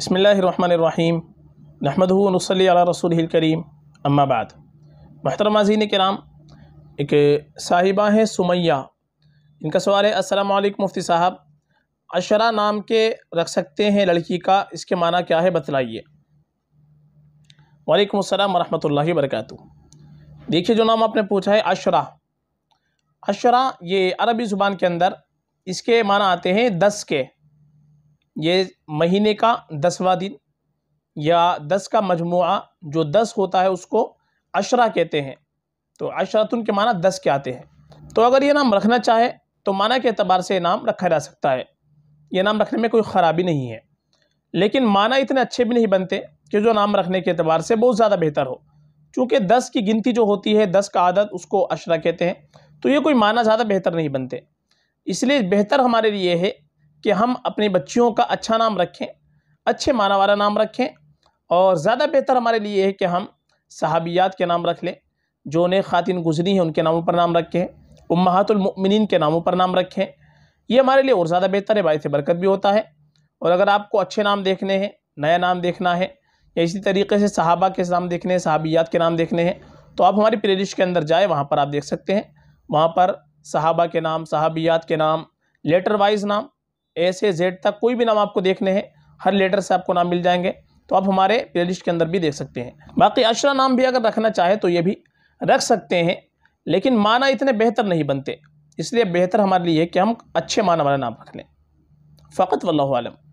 बसमीम नहमदनसल रसूल करीम अम्माबाद महतरमाजीन कराम एक साहिबा हैं सुमैया इनका सवाल है अस्सलाम वालेकुम मुफ्ती साहब अशरा नाम के रख सकते हैं लड़की का इसके माना क्या है बतलाइए वालेकुम अस्सलाम वरहमतुल्लाहि वरकत देखिए जो नाम आपने पूछा है अशरा अशरा ये अरबी ज़ुबान के अंदर इसके माना आते हैं दस के ये महीने का दसवा दिन या दस का मजमु जो दस होता है उसको अशरा कहते हैं तो अशरतुन के माना दस के आते हैं तो अगर ये नाम रखना चाहे तो माना के अतबार से नाम रखा जा सकता है ये नाम रखने में कोई ख़राबी नहीं है लेकिन माना इतने अच्छे भी नहीं बनते कि जो नाम रखने के अतबार से बहुत ज़्यादा बेहतर हो चूँकि दस की गिनती जो होती है दस का आदत उसको अशरा कहते हैं तो ये कोई माना ज़्यादा बेहतर नहीं बनते इसलिए बेहतर हमारे लिए है कि हम अपने बच्चियों का अच्छा नाम रखें अच्छे माना वाला नाम रखें और ज़्यादा बेहतर हमारे लिए है कि हम सहाबियात के नाम रख लें जो नए ख़ातिन गुजरी हैं उनके नामों पर नाम रखें उमहतुलमिन के नामों पर नाम रखें ये हमारे लिए और ज़्यादा बेहतर है बायस बरकत भी होता है और अगर आपको अच्छे नाम देखने हैं नया नाम देखना है या इसी तरीके से सहाबा के नाम देखने हैं सहाबियात के नाम देखने हैं तो आप हमारी प्ले के अंदर जाए वहाँ पर आप देख सकते हैं वहाँ पर सहाबा के नाम सहाबियात के नाम लेटर वाइज नाम ए से जेड तक कोई भी नाम आपको देखने हैं हर लेटर से आपको नाम मिल जाएंगे तो आप हमारे लिस्ट के अंदर भी देख सकते हैं बाकी अशरा नाम भी अगर रखना चाहे तो ये भी रख सकते हैं लेकिन माना इतने बेहतर नहीं बनते इसलिए बेहतर हमारे लिए है कि हम अच्छे माना वाला नाम रख लें फ़कत वल्लम